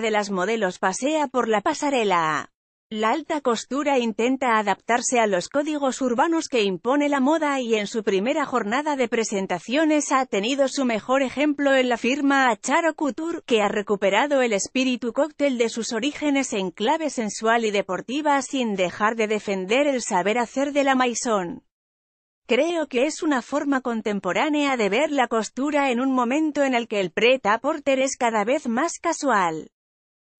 de las modelos pasea por la pasarela. La alta costura intenta adaptarse a los códigos urbanos que impone la moda y en su primera jornada de presentaciones ha tenido su mejor ejemplo en la firma Acharo Couture, que ha recuperado el espíritu cóctel de sus orígenes en clave sensual y deportiva sin dejar de defender el saber hacer de la maison. Creo que es una forma contemporánea de ver la costura en un momento en el que el pret a porter es cada vez más casual.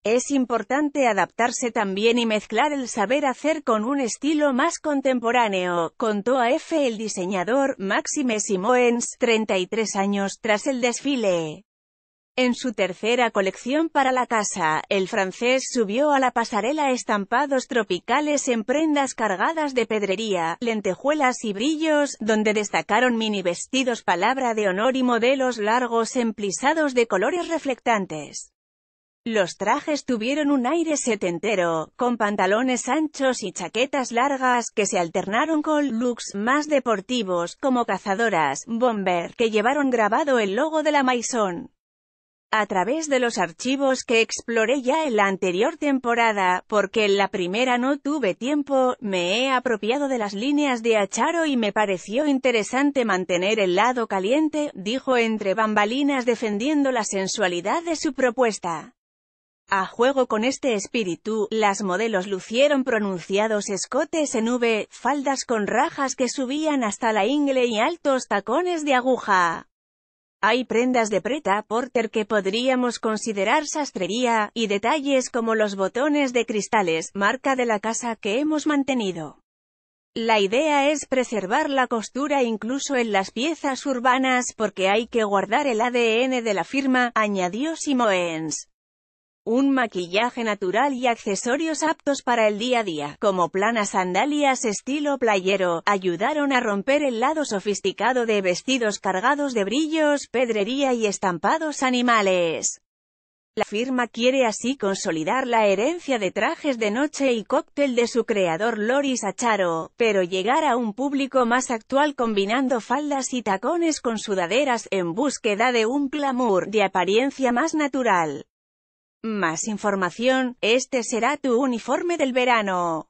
Es importante adaptarse también y mezclar el saber hacer con un estilo más contemporáneo, contó a F el diseñador Maxime Simoens, 33 años, tras el desfile. En su tercera colección para la casa, el francés subió a la pasarela estampados tropicales en prendas cargadas de pedrería, lentejuelas y brillos, donde destacaron mini vestidos palabra de honor y modelos largos emplisados de colores reflectantes. Los trajes tuvieron un aire setentero, con pantalones anchos y chaquetas largas, que se alternaron con looks más deportivos, como cazadoras, bomber, que llevaron grabado el logo de la Maison. A través de los archivos que exploré ya en la anterior temporada, porque en la primera no tuve tiempo, me he apropiado de las líneas de Acharo y me pareció interesante mantener el lado caliente, dijo entre bambalinas defendiendo la sensualidad de su propuesta. A juego con este espíritu, las modelos lucieron pronunciados escotes en V, faldas con rajas que subían hasta la ingle y altos tacones de aguja. Hay prendas de preta porter que podríamos considerar sastrería, y detalles como los botones de cristales, marca de la casa que hemos mantenido. La idea es preservar la costura incluso en las piezas urbanas porque hay que guardar el ADN de la firma, añadió Simoens. Un maquillaje natural y accesorios aptos para el día a día, como planas sandalias estilo playero, ayudaron a romper el lado sofisticado de vestidos cargados de brillos, pedrería y estampados animales. La firma quiere así consolidar la herencia de trajes de noche y cóctel de su creador Loris Acharo, pero llegar a un público más actual combinando faldas y tacones con sudaderas en búsqueda de un glamour de apariencia más natural. Más información, este será tu uniforme del verano.